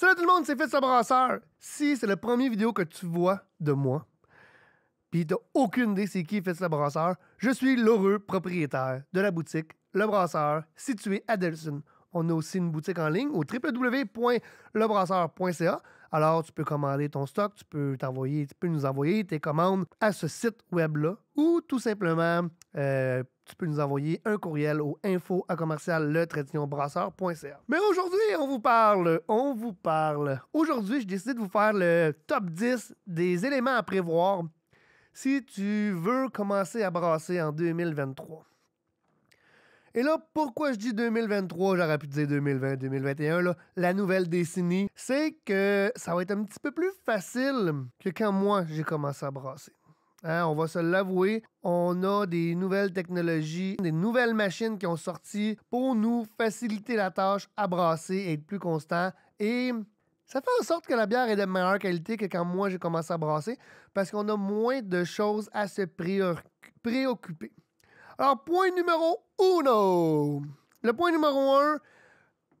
Salut tout le monde, c'est Fitz le Brasseur. Si c'est la première vidéo que tu vois de moi, puis t'as aucune idée c'est qui fait le Brasseur, je suis l'heureux propriétaire de la boutique Le Brasseur, située à Delson. On a aussi une boutique en ligne au www.lebrasseur.ca. Alors, tu peux commander ton stock, tu peux, t'envoyer, tu peux nous envoyer tes commandes à ce site web-là ou tout simplement, euh, tu peux nous envoyer un courriel au info à commercial le Mais aujourd'hui, on vous parle, on vous parle. Aujourd'hui, je décide de vous faire le top 10 des éléments à prévoir si tu veux commencer à brasser en 2023. Et là, pourquoi je dis 2023, j'aurais pu dire 2020, 2021, là, la nouvelle décennie, c'est que ça va être un petit peu plus facile que quand moi j'ai commencé à brasser. Hein, on va se l'avouer, on a des nouvelles technologies, des nouvelles machines qui ont sorti pour nous faciliter la tâche à brasser et être plus constant. Et ça fait en sorte que la bière est de meilleure qualité que quand moi j'ai commencé à brasser parce qu'on a moins de choses à se préoccuper. Alors, point numéro uno. Le point numéro un,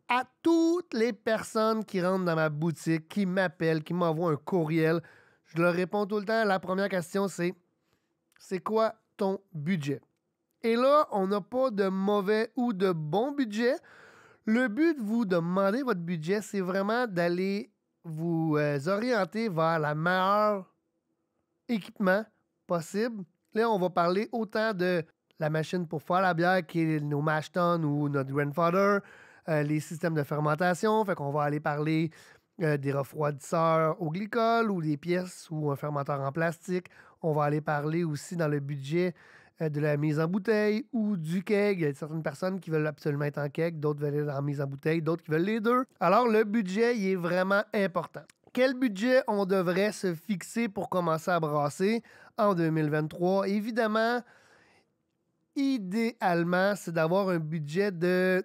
à toutes les personnes qui rentrent dans ma boutique, qui m'appellent, qui m'envoient un courriel, je leur réponds tout le temps. La première question, c'est c'est quoi ton budget? Et là, on n'a pas de mauvais ou de bon budget. Le but de vous demander votre budget, c'est vraiment d'aller vous euh, orienter vers la meilleur équipement possible. Là, on va parler autant de la machine pour faire la bière, qui est nos Mashton ou notre Grandfather, euh, les systèmes de fermentation. Fait qu'on va aller parler euh, des refroidisseurs au glycol ou des pièces ou un fermenteur en plastique. On va aller parler aussi dans le budget euh, de la mise en bouteille ou du keg. Il y a certaines personnes qui veulent absolument être en keg, d'autres veulent être en mise en bouteille, d'autres qui veulent les deux. Alors, le budget, il est vraiment important. Quel budget on devrait se fixer pour commencer à brasser en 2023? Évidemment, idéalement, c'est d'avoir un budget de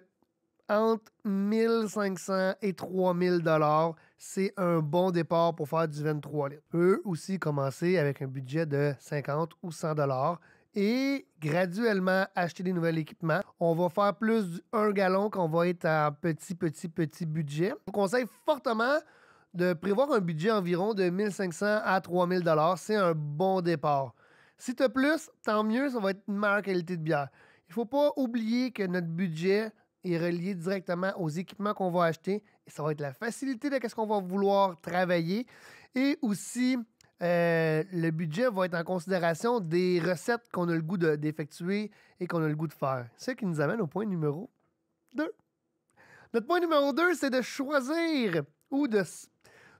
entre 1500 et 3000 dollars, c'est un bon départ pour faire du 23 litres. Peut aussi commencer avec un budget de 50 ou 100 dollars et graduellement acheter des nouveaux équipements. On va faire plus d'un gallon qu'on va être à petit, petit, petit budget. Je conseille fortement de prévoir un budget environ de 1500 à 3000 dollars. C'est un bon départ. Si tu as plus, tant mieux, ça va être une meilleure qualité de bière. Il ne faut pas oublier que notre budget est relié directement aux équipements qu'on va acheter. Et ça va être la facilité de ce qu'on va vouloir travailler. Et aussi, euh, le budget va être en considération des recettes qu'on a le goût d'effectuer et qu'on a le goût de faire. Ce qui nous amène au point numéro 2. Notre point numéro 2, c'est de choisir ou de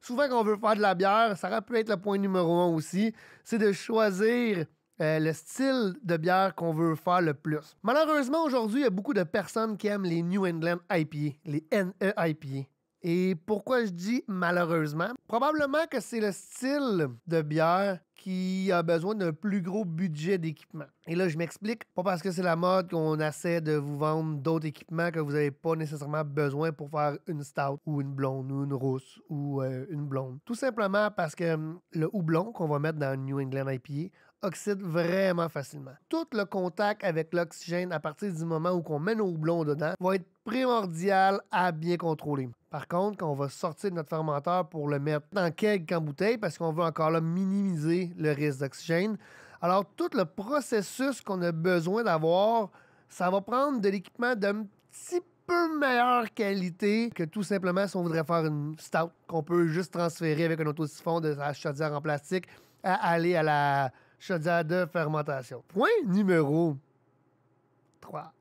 Souvent, quand on veut faire de la bière, ça pu être le point numéro un aussi, c'est de choisir euh, le style de bière qu'on veut faire le plus. Malheureusement, aujourd'hui, il y a beaucoup de personnes qui aiment les New England IPA, les NE IPA. Et pourquoi je dis malheureusement? Probablement que c'est le style de bière qui a besoin d'un plus gros budget d'équipement. Et là, je m'explique. Pas parce que c'est la mode qu'on essaie de vous vendre d'autres équipements que vous n'avez pas nécessairement besoin pour faire une stout ou une blonde ou une rousse ou euh, une blonde. Tout simplement parce que hum, le houblon qu'on va mettre dans New England IPA oxyde vraiment facilement. Tout le contact avec l'oxygène à partir du moment où on met nos houblons dedans va être primordial à bien contrôler. Par contre, quand on va sortir de notre fermenteur pour le mettre en keg qu'en bouteille, parce qu'on veut encore là minimiser le risque d'oxygène, alors tout le processus qu'on a besoin d'avoir, ça va prendre de l'équipement d'un petit peu meilleure qualité que tout simplement si on voudrait faire une stout qu'on peut juste transférer avec un autosiphon de la chaudière en plastique à aller à la chaudière de fermentation. Point numéro 3.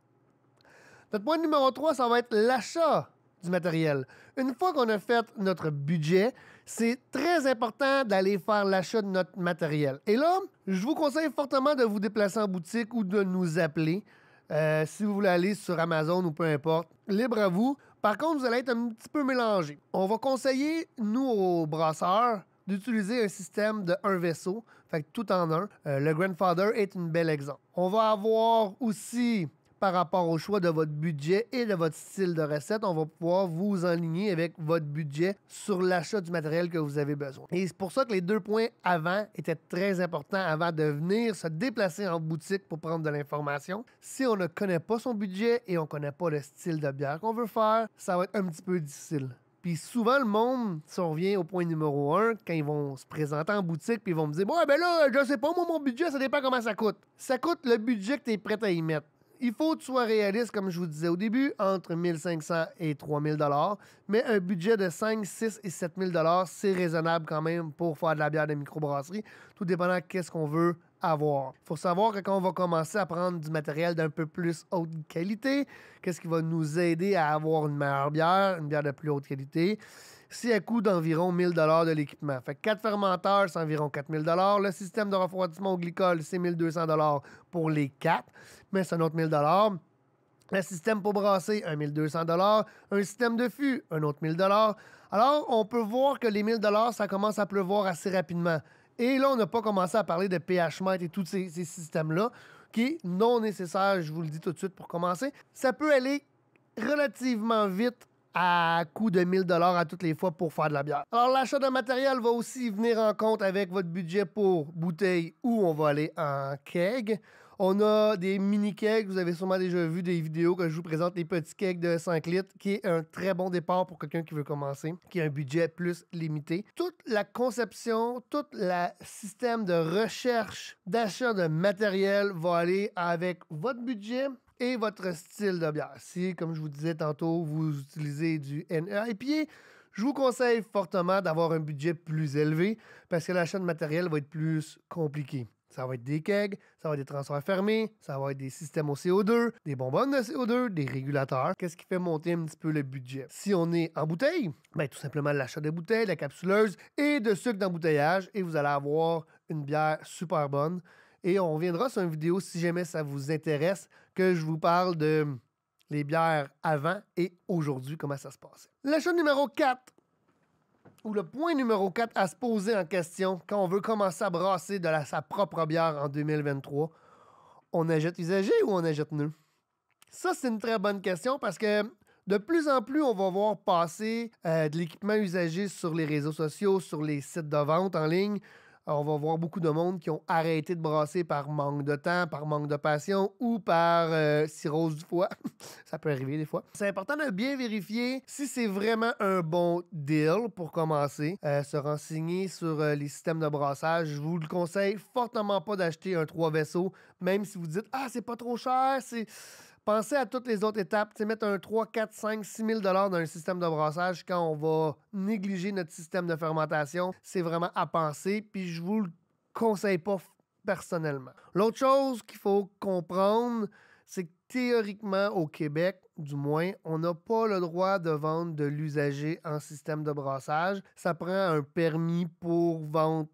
Notre point numéro 3, ça va être l'achat du matériel. Une fois qu'on a fait notre budget, c'est très important d'aller faire l'achat de notre matériel. Et là, je vous conseille fortement de vous déplacer en boutique ou de nous appeler. Euh, si vous voulez aller sur Amazon ou peu importe, libre à vous. Par contre, vous allez être un petit peu mélangé. On va conseiller, nous, aux brasseurs, d'utiliser un système de un vaisseau, fait tout en un. Euh, le Grandfather est un bel exemple. On va avoir aussi par rapport au choix de votre budget et de votre style de recette, on va pouvoir vous aligner avec votre budget sur l'achat du matériel que vous avez besoin. Et c'est pour ça que les deux points avant étaient très importants avant de venir se déplacer en boutique pour prendre de l'information. Si on ne connaît pas son budget et on ne connaît pas le style de bière qu'on veut faire, ça va être un petit peu difficile. Puis souvent, le monde, si on revient au point numéro un, quand ils vont se présenter en boutique, puis ils vont me dire Bon, ben là, je sais pas, moi, mon budget, ça dépend comment ça coûte. Ça coûte le budget que tu es prêt à y mettre. Il faut que tu sois réaliste, comme je vous disais au début, entre 1500 et 3000 dollars, mais un budget de 5, 6 et 7000 dollars, c'est raisonnable quand même pour faire de la bière de microbrasserie, tout dépendant de qu'est-ce qu'on veut il faut savoir que quand on va commencer à prendre du matériel d'un peu plus haute qualité, qu'est-ce qui va nous aider à avoir une meilleure bière, une bière de plus haute qualité? C'est un coût d'environ 1000 de l'équipement. Fait quatre fermenteurs, c'est environ 4000 Le système de refroidissement au glycol, c'est 1200 pour les quatre. mais c'est un autre 1000 un système pour brasser, 1200 dollars. Un système de fût, un autre 1000 dollars. Alors, on peut voir que les 1000 dollars, ça commence à pleuvoir assez rapidement. Et là, on n'a pas commencé à parler de pH et tous ces, systèmes-là, qui est non nécessaire, je vous le dis tout de suite pour commencer. Ça peut aller relativement vite à coût de 1000 dollars à toutes les fois pour faire de la bière. Alors l'achat de matériel va aussi venir en compte avec votre budget pour bouteille ou on va aller en keg. On a des mini-cakes. Vous avez sûrement déjà vu des vidéos que je vous présente, les petits cakes de 5 litres, qui est un très bon départ pour quelqu'un qui veut commencer, qui a un budget plus limité. Toute la conception, tout le système de recherche, d'achat de matériel va aller avec votre budget et votre style de bière. Si, comme je vous disais tantôt, vous utilisez du NEIPA, je vous conseille fortement d'avoir un budget plus élevé parce que l'achat de matériel va être plus compliqué. Ça va être des kegs, ça va être des transferts fermés, ça va être des systèmes au CO2, des bonbonnes de CO2, des régulateurs. Qu'est-ce qui fait monter un petit peu le budget? Si on est en bouteille, ben, tout simplement l'achat des bouteilles, de la capsuleuse et de sucre d'embouteillage et vous allez avoir une bière super bonne. Et on reviendra sur une vidéo si jamais ça vous intéresse que je vous parle de les bières avant et aujourd'hui, comment ça se passe. L'achat numéro 4, ou le point numéro 4 à se poser en question quand on veut commencer à brasser de sa propre bière en 2023, on achète usagé ou on achète nul? Ça, c'est une très bonne question parce que de plus en plus, on va voir passer euh, de l'équipement usagé sur les réseaux sociaux, sur les sites de vente en ligne on va voir beaucoup de monde qui ont arrêté de brasser par manque de temps, par manque de passion ou par euh, cirrhose du foie. ça peut arriver des fois. C'est important de bien vérifier si c'est vraiment un bon deal pour commencer. Euh, se renseigner sur euh, les systèmes de brassage. Je vous le conseille fortement pas d'acheter un trois vaisseaux, même si vous dites Ah, c'est pas trop cher, c'est. Pensez à toutes les autres étapes. T'sais, mettre un 3, 4, 5, 6 000 dans un système de brassage quand on va négliger notre système de fermentation, c'est vraiment à penser. Puis je vous le conseille pas personnellement. L'autre chose qu'il faut comprendre, c'est que théoriquement, au Québec, du moins, on n'a pas le droit de vendre de l'usager en système de brassage. Ça prend un permis pour vendre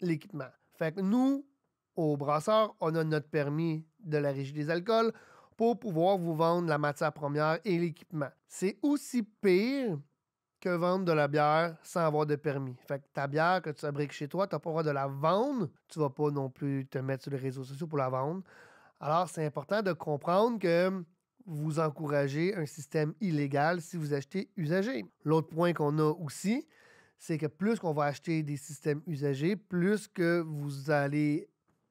l'équipement. Fait que nous, au brasseurs, on a notre permis de la régie des alcools pour pouvoir vous vendre la matière première et l'équipement. C'est aussi pire que vendre de la bière sans avoir de permis. Fait que ta bière que tu fabriques chez toi, tu n'as pas le droit de la vendre. Tu vas pas non plus te mettre sur les réseaux sociaux pour la vendre. Alors, c'est important de comprendre que vous encouragez un système illégal si vous achetez usagé. L'autre point qu'on a aussi, c'est que plus qu'on va acheter des systèmes usagés, plus que vous allez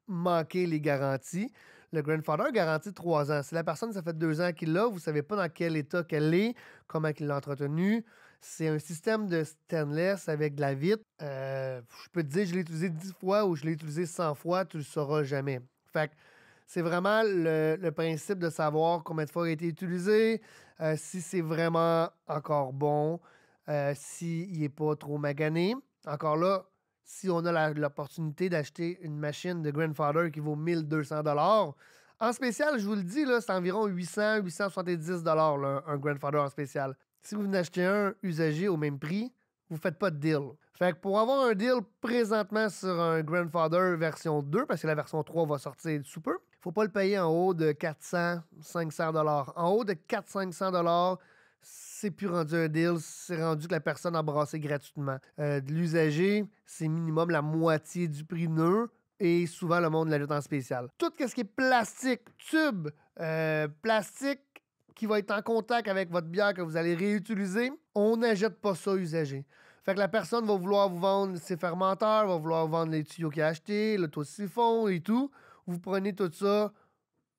manquer les garanties, le grandfather garantit trois ans. Si la personne, ça fait deux ans qu'il l'a, vous ne savez pas dans quel état qu'elle est, comment qu'il l'a entretenue. C'est un système de stainless avec de la vitre. Euh, je peux te dire, je l'ai utilisé dix fois ou je l'ai utilisé cent fois, tu ne le sauras jamais. Fait c'est vraiment le, principe de savoir combien de fois il a été utilisé, euh, si c'est vraiment encore bon, euh, s'il n'est pas trop magané. Encore là, si on a l'opportunité d'acheter une machine de Grandfather qui vaut 1200 dollars. En spécial, je vous le dis, c'est environ 800, 870 dollars un Grandfather en spécial. Si vous venez acheter un usager au même prix, vous faites pas de deal. Fait pour avoir un deal présentement sur un Grandfather version 2, parce que la version 3 va sortir sous peu, faut pas le payer en haut de 400, 500 dollars. En haut de 400, 500 dollars, c'est plus rendu un deal, c'est rendu que la personne a brassé gratuitement. de euh, l'usager, c'est minimum la moitié du prix neuf et souvent le monde l'ajoute en spécial. Tout ce qui est plastique, tube, euh, plastique qui va être en contact avec votre bière que vous allez réutiliser, on n'ajoute pas ça usagé. Fait que la personne va vouloir vous vendre ses fermenteurs, va vouloir vous vendre les tuyaux qu'il a acheté, le taux de siphon et tout. Vous prenez tout ça,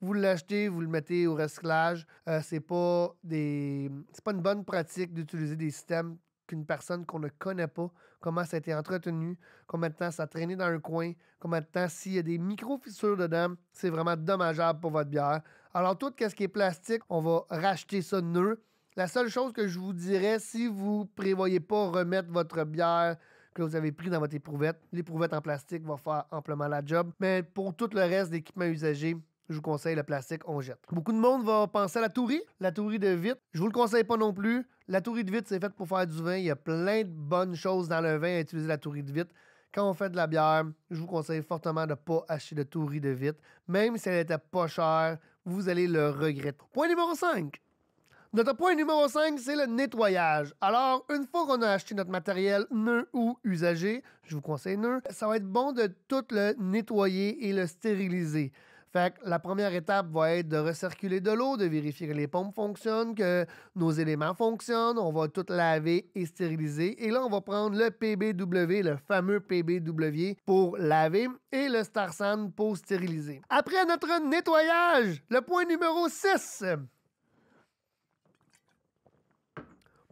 vous l'achetez, vous le mettez au recyclage. Euh, c'est pas des, pas une bonne pratique d'utiliser des systèmes qu'une personne qu'on ne connaît pas, comment ça a été entretenu, combien de temps ça a traîné dans un coin, combien de temps s'il y a des micro-fissures dedans, c'est vraiment dommageable pour votre bière. Alors tout ce qui est plastique, on va racheter ça neuf. La seule chose que je vous dirais, si vous prévoyez pas remettre votre bière que vous avez pris dans votre éprouvette, l'éprouvette en plastique va faire amplement la job. Mais pour tout le reste d'équipement usagé, je vous conseille le plastique, on jette. Beaucoup de monde va penser à la tourie, la tourie de vitre. Je vous le conseille pas non plus. La tourie de vitre, c'est faite pour faire du vin. Il y a plein de bonnes choses dans le vin à utiliser la tourie de vitre. Quand on fait de la bière, je vous conseille fortement de ne pas acheter de tourie de vitre. Même si elle était pas chère, vous allez le regretter. Point numéro 5. Notre point numéro 5, c'est le nettoyage. Alors, une fois qu'on a acheté notre matériel neuf ou usagé, je vous conseille neuf, ça va être bon de tout le nettoyer et le stériliser. Fait la première étape va être de recirculer de l'eau, de vérifier que les pompes fonctionnent, que nos éléments fonctionnent. On va tout laver et stériliser. Et là, on va prendre le PBW, le fameux PBW, pour laver et le Starsan pour stériliser. Après notre nettoyage, le point numéro 6.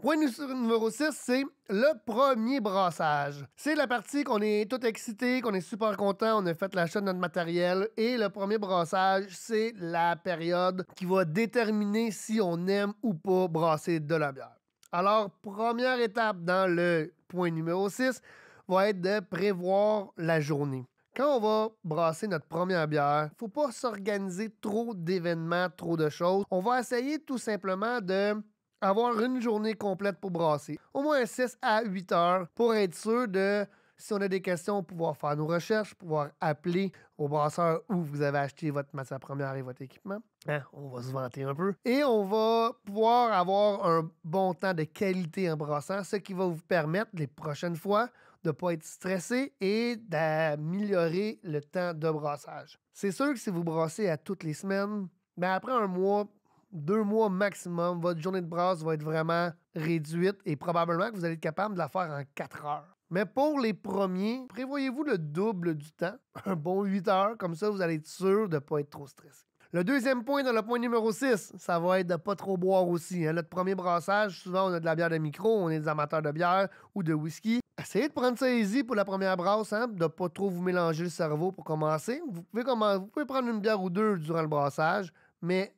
Point numéro 6, c'est le premier brassage. C'est la partie qu'on est tout excité, qu'on est super content, on a fait l'achat de notre matériel et le premier brassage, c'est la période qui va déterminer si on aime ou pas brasser de la bière. Alors, première étape dans le point numéro 6 va être de prévoir la journée. Quand on va brasser notre première bière, faut pas s'organiser trop d'événements, trop de choses. On va essayer tout simplement de avoir une journée complète pour brasser. Au moins 6 à 8 heures pour être sûr de, si on a des questions, pouvoir faire nos recherches, pouvoir appeler au brasseur où vous avez acheté votre matière première et votre équipement. Hein, on va se vanter un peu. Et on va pouvoir avoir un bon temps de qualité en brassant, ce qui va vous permettre les prochaines fois de ne pas être stressé et d'améliorer le temps de brassage. C'est sûr que si vous brassez à toutes les semaines, mais ben, après un mois, deux mois maximum, votre journée de brasse va être vraiment réduite et probablement que vous allez être capable de la faire en quatre heures. Mais pour les premiers, prévoyez-vous le double du temps, un bon huit heures, comme ça vous allez être sûr de ne pas être trop stressé. Le deuxième point dans le point numéro 6, ça va être de ne pas trop boire aussi. Hein. Notre premier brassage, souvent on a de la bière de micro, on est des amateurs de bière ou de whisky. Essayez de prendre ça easy pour la première brasse, hein, de pas trop vous mélanger le cerveau pour commencer. Vous pouvez, commencer, vous pouvez prendre une bière ou deux durant le brassage, mais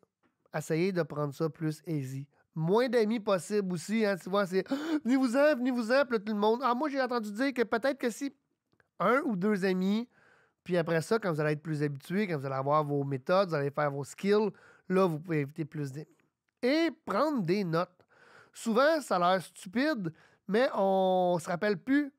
essayez de prendre ça plus easy. Moins d'amis possible aussi, hein, tu vois, c'est venez-vous-en, venez-vous-en, tout le monde. Ah, moi, j'ai entendu dire que peut-être que si un ou deux amis, puis après ça, quand vous allez être plus habitué, quand vous allez avoir vos méthodes, vous allez faire vos skills, là, vous pouvez éviter plus d'amis. Et prendre des notes. Souvent, ça a l'air stupide, mais on se rappelle plus.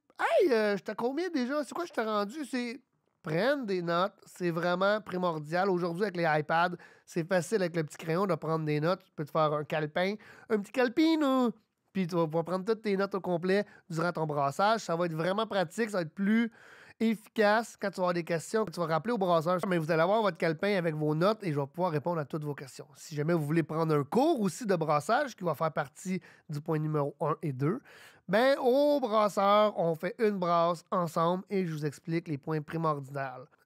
Hey, euh, je t'ai combien déjà? C'est quoi je t'ai rendu? C'est prennent des notes. C'est vraiment primordial. Aujourd'hui, avec les iPads, c'est facile avec le petit crayon de prendre des notes. Tu peux te faire un calepin, un petit calpino. Puis tu vas pouvoir prendre toutes tes notes au complet durant ton brassage. Ça va être vraiment pratique. Ça va être plus efficace quand tu vas avoir des questions, tu vas rappeler au brasseur. Mais vous allez avoir votre calepin avec vos notes et je vais pouvoir répondre à toutes vos questions. Si jamais vous voulez prendre un cours aussi de brassage qui va faire partie du point numéro 1 et 2, ben au brasseur, on fait une brasse ensemble et je vous explique les points primordiaux.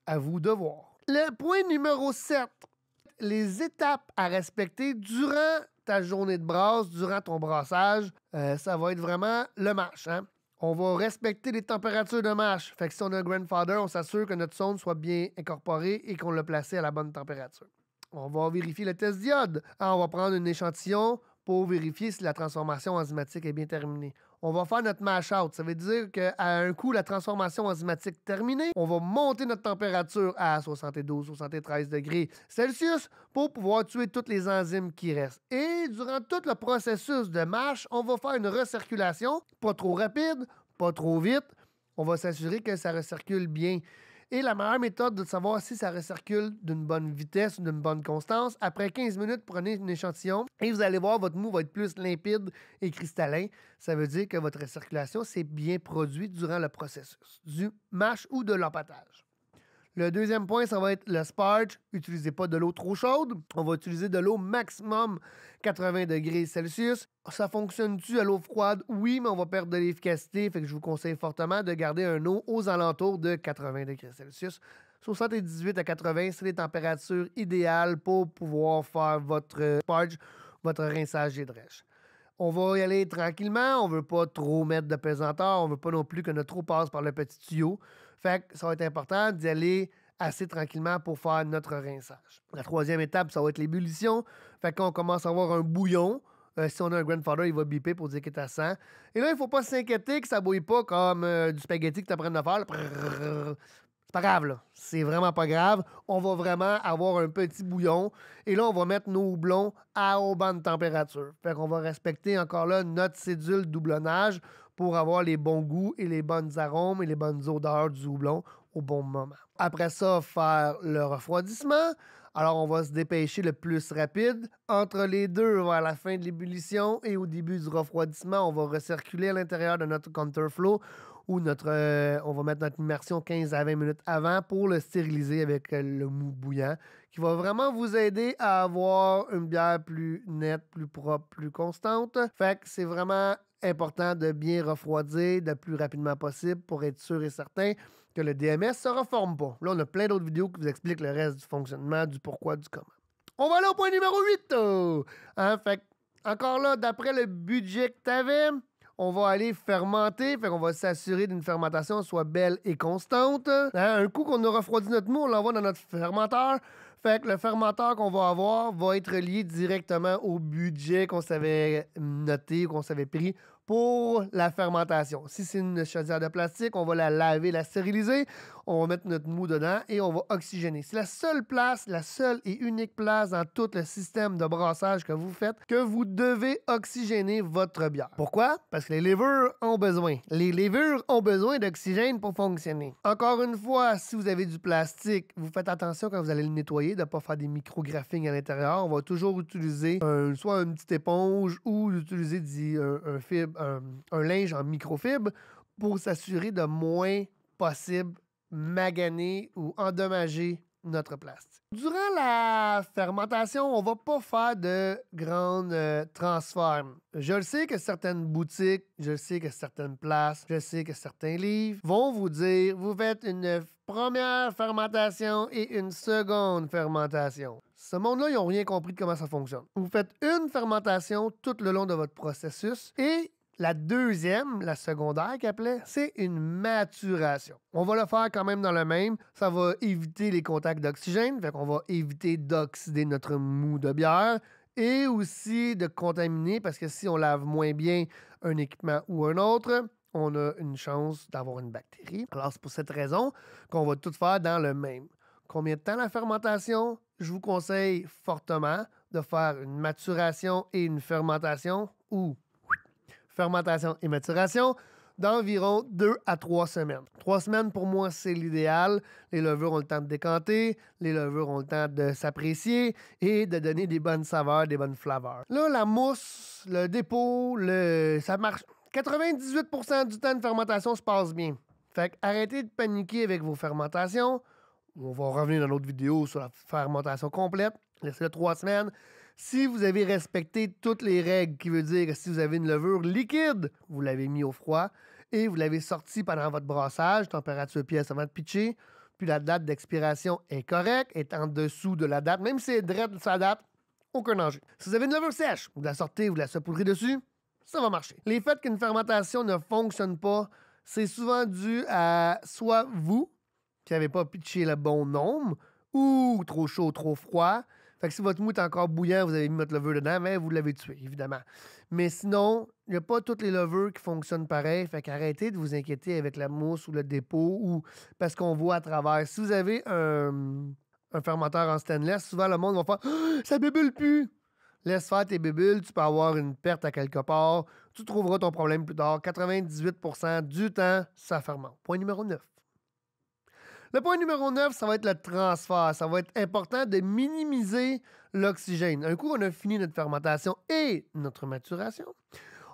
À vous de voir. Le point numéro 7, les étapes à respecter durant ta journée de brasse, durant ton brassage, euh, ça va être vraiment le match. Hein? On va respecter les températures de marche. Fait que si on a un grandfather, on s'assure que notre sonde soit bien incorporée et qu'on l'a placé à la bonne température. On va vérifier le test diode. Ah, on va prendre un échantillon pour vérifier si la transformation enzymatique est bien terminée on va faire notre mash-out. Ça veut dire qu'à un coup, la transformation enzymatique terminée, on va monter notre température à 72, 73 degrés Celsius pour pouvoir tuer toutes les enzymes qui restent. Et durant tout le processus de marche, on va faire une recirculation, pas trop rapide, pas trop vite. On va s'assurer que ça recircule bien. Et la meilleure méthode de savoir si ça recircule d'une bonne vitesse ou d'une bonne constance, après 15 minutes, prenez un échantillon et vous allez voir, votre mou va être plus limpide et cristallin. Ça veut dire que votre recirculation s'est bien produite durant le processus du mâche ou de l'empatage. Le deuxième point, ça va être le sparge. Utilisez pas de l'eau trop chaude. On va utiliser de l'eau maximum 80 degrés Celsius. Ça fonctionne-tu à l'eau froide? Oui, mais on va perdre de l'efficacité. Fait que je vous conseille fortement de garder un eau aux alentours de 80 degrés Celsius. 78 à 80, c'est les températures idéales pour pouvoir faire votre sparge, votre rinçage et drèches. On va y aller tranquillement, on veut pas trop mettre de pesanteur, on veut pas non plus que notre eau passe par le petit tuyau. Fait ça va être important d'y aller assez tranquillement pour faire notre rinçage. La troisième étape, ça va être l'ébullition. Fait qu'on commence à avoir un bouillon. Euh, si on a un grandfather, il va biper pour dire qu'il est à 100. Et là, il faut pas s'inquiéter que ça bouille pas comme euh, du spaghetti que tu apprends à faire. C'est pas grave, là. C'est vraiment pas grave. On va vraiment avoir un petit bouillon. Et là, on va mettre nos houblons à haute de température. Fait qu'on va respecter encore là notre cédule doublonnage pour avoir les bons goûts et les bonnes arômes et les bonnes odeurs du houblon au bon moment. Après ça, faire le refroidissement. Alors, on va se dépêcher le plus rapide. Entre les deux, vers la fin de l'ébullition et au début du refroidissement, on va recirculer à l'intérieur de notre counterflow ou notre, euh, on va mettre notre immersion 15 à 20 minutes avant pour le stériliser avec euh, le mou bouillant qui va vraiment vous aider à avoir une bière plus nette, plus propre, plus constante. Fait que c'est vraiment important de bien refroidir le plus rapidement possible pour être sûr et certain que le DMS ne se reforme pas. Là, on a plein d'autres vidéos qui vous expliquent le reste du fonctionnement, du pourquoi, du comment. On va aller au point numéro 8. Hein, fait, encore là, d'après le budget que tu avais, on va aller fermenter, fait on va s'assurer d'une fermentation soit belle et constante. Hein, un coup qu'on a refroidi notre mou, on l'envoie dans notre fermenteur. Fait que le fermenteur qu'on va avoir va être lié directement au budget qu'on s'avait noté, ou qu'on s'avait pris pour la fermentation. Si c'est une chaudière de plastique, on va la laver, la stériliser on va mettre notre mou dedans et on va oxygéner. C'est la seule place, la seule et unique place dans tout le système de brassage que vous faites que vous devez oxygéner votre bière. Pourquoi? Parce que les levures ont besoin. Les levures ont besoin d'oxygène pour fonctionner. Encore une fois, si vous avez du plastique, vous faites attention quand vous allez le nettoyer de ne pas faire des micro à l'intérieur. On va toujours utiliser soit une petite éponge ou utiliser dit, un, un, un linge en microfibre pour s'assurer de moins possible maganer ou endommager notre plastique. Durant la fermentation, on va pas faire de grandes euh, Je le sais que certaines boutiques, je le sais que certaines places, je sais que certains livres vont vous dire vous faites une première fermentation et une seconde fermentation. Ce monde-là, ils n'ont rien compris de comment ça fonctionne. Vous faites une fermentation tout le long de votre processus et la deuxième, la secondaire qu'appelait, appelait, c'est une maturation. On va le faire quand même dans le même. Ça va éviter les contacts d'oxygène, fait qu'on va éviter d'oxyder notre mou de bière et aussi de contaminer parce que si on lave moins bien un équipement ou un autre, on a une chance d'avoir une bactérie. Alors, c'est pour cette raison qu'on va tout faire dans le même. Combien de temps la fermentation? Je vous conseille fortement de faire une maturation et une fermentation ou fermentation et maturation d'environ deux à trois semaines. Trois semaines, pour moi, c'est l'idéal. Les levures ont le temps de décanter, les levures ont le temps de s'apprécier et de donner des bonnes saveurs, des bonnes flaveurs. Là, la mousse, le dépôt, le... ça marche. 98% du temps de fermentation se passe bien. Fait arrêtez de paniquer avec vos fermentations. On va revenir dans notre vidéo sur la fermentation complète. Laissez-le trois semaines. Si vous avez respecté toutes les règles, qui veut dire que si vous avez une levure liquide, vous l'avez mis au froid et vous l'avez sorti pendant votre brassage, température pièce avant de pitcher, puis la date d'expiration est correcte, est en dessous de la date, même si elle est de sa date, aucun danger. Si vous avez une levure sèche, vous la sortez, vous la saupoudrez dessus, ça va marcher. Les faits qu'une fermentation ne fonctionne pas, c'est souvent dû à soit vous, qui n'avez pas pitché le bon nombre, ou trop chaud, trop froid, fait que si votre mou est encore bouillant, vous avez mis votre lever dedans, mais ben, vous l'avez tué, évidemment. Mais sinon, il n'y a pas tous les levures qui fonctionnent pareil. Fait qu'arrêtez de vous inquiéter avec la mousse ou le dépôt ou parce qu'on voit à travers. Si vous avez un, un fermenteur en stainless, souvent le monde va faire ça «Ah, Ça bébule plus! Laisse faire tes bébules, tu peux avoir une perte à quelque part. Tu trouveras ton problème plus tard. 98 du temps, ça fermente. Point numéro 9. Le point numéro 9, ça va être le transfert. Ça va être important de minimiser l'oxygène. Un coup, on a fini notre fermentation et notre maturation.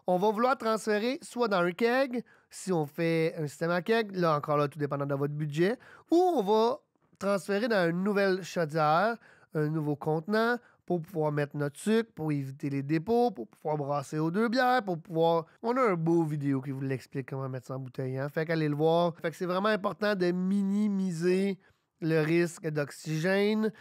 On va vouloir transférer soit dans un keg, si on fait un système à keg, là encore là, tout dépendant de votre budget, ou on va transférer dans une nouvelle chaudière, un nouveau contenant, pour pouvoir mettre notre sucre, pour éviter les dépôts, pour pouvoir brasser aux deux bières, pour pouvoir. On a un beau vidéo qui vous l'explique comment mettre ça en bouteille. Hein? Fait qu'allez le voir. Fait que c'est vraiment important de minimiser le risque d'oxygène.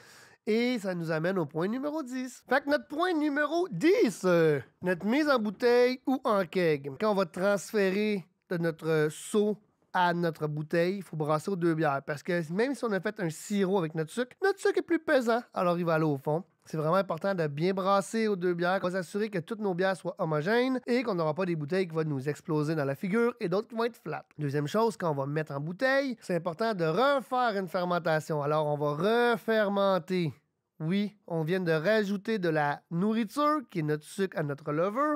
Et ça nous amène au point numéro 10. Fait que notre point numéro 10, euh, notre mise en bouteille ou en keg. Quand on va transférer de notre seau à notre bouteille, il faut brasser aux deux bières. Parce que même si on a fait un sirop avec notre sucre, notre sucre est plus pesant, alors il va aller au fond. C'est vraiment important de bien brasser aux deux bières, pour s'assurer que toutes nos bières soient homogènes et qu'on n'aura pas des bouteilles qui vont nous exploser dans la figure et d'autres qui vont être flattes. Deuxième chose, quand on va mettre en bouteille, c'est important de refaire une fermentation. Alors, on va refermenter oui, on vient de rajouter de la nourriture, qui est notre sucre à notre lover,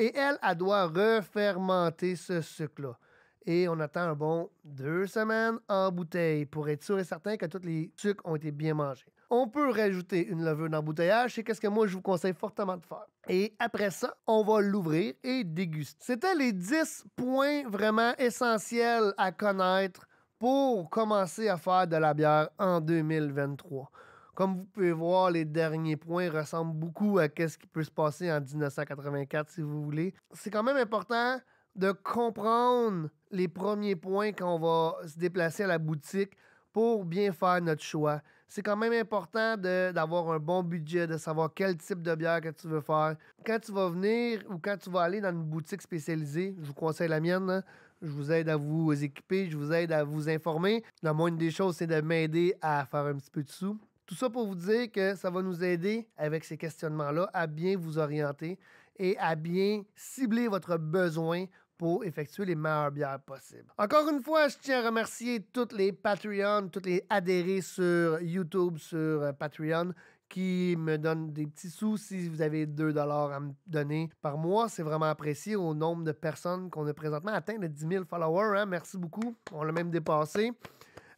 et elle, elle doit refermenter ce sucre-là. Et on attend un bon deux semaines en bouteille pour être sûr et certain que tous les sucres ont été bien mangés on peut rajouter une levure d'embouteillage. C'est qu'est-ce que moi, je vous conseille fortement de faire. Et après ça, on va l'ouvrir et déguster. C'était les 10 points vraiment essentiels à connaître pour commencer à faire de la bière en 2023. Comme vous pouvez voir, les derniers points ressemblent beaucoup à ce qui peut se passer en 1984, si vous voulez. C'est quand même important de comprendre les premiers points quand on va se déplacer à la boutique pour bien faire notre choix. C'est quand même important d'avoir un bon budget, de savoir quel type de bière que tu veux faire. Quand tu vas venir ou quand tu vas aller dans une boutique spécialisée, je vous conseille la mienne, hein, je vous aide à vous équiper, je vous aide à vous informer. La moindre des choses, c'est de m'aider à faire un petit peu de sous. Tout ça pour vous dire que ça va nous aider avec ces questionnements-là à bien vous orienter et à bien cibler votre besoin pour effectuer les meilleures bières possibles. Encore une fois, je tiens à remercier tous les Patreons, tous les adhérés sur YouTube, sur euh, Patreon qui me donnent des petits sous si vous avez 2 dollars à me donner par mois. C'est vraiment apprécié au nombre de personnes qu'on a présentement atteint de 10 000 followers. Hein. Merci beaucoup. On l'a même dépassé.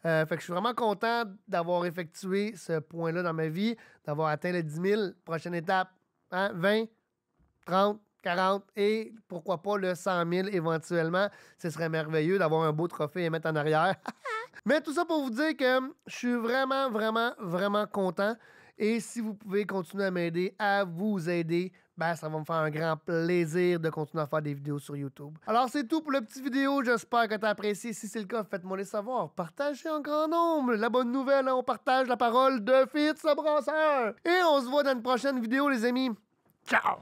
Euh, fait je suis vraiment content d'avoir effectué ce point-là dans ma vie, d'avoir atteint les 10 000. Prochaine étape, 20, hein, 30, et pourquoi pas le 100 000 éventuellement. Ce serait merveilleux d'avoir un beau trophée Et mettre en arrière. Mais tout ça pour vous dire que je suis vraiment, vraiment, vraiment content. Et si vous pouvez continuer à m'aider, à vous aider, ben, ça va me faire un grand plaisir de continuer à faire des vidéos sur YouTube. Alors, c'est tout pour la petite vidéo. J'espère que t'as apprécié. Si c'est le cas, faites-moi les savoir. Partagez en grand nombre. La bonne nouvelle, on partage la parole de Fitz le brasseur. Et on se voit dans une prochaine vidéo, les amis. Ciao!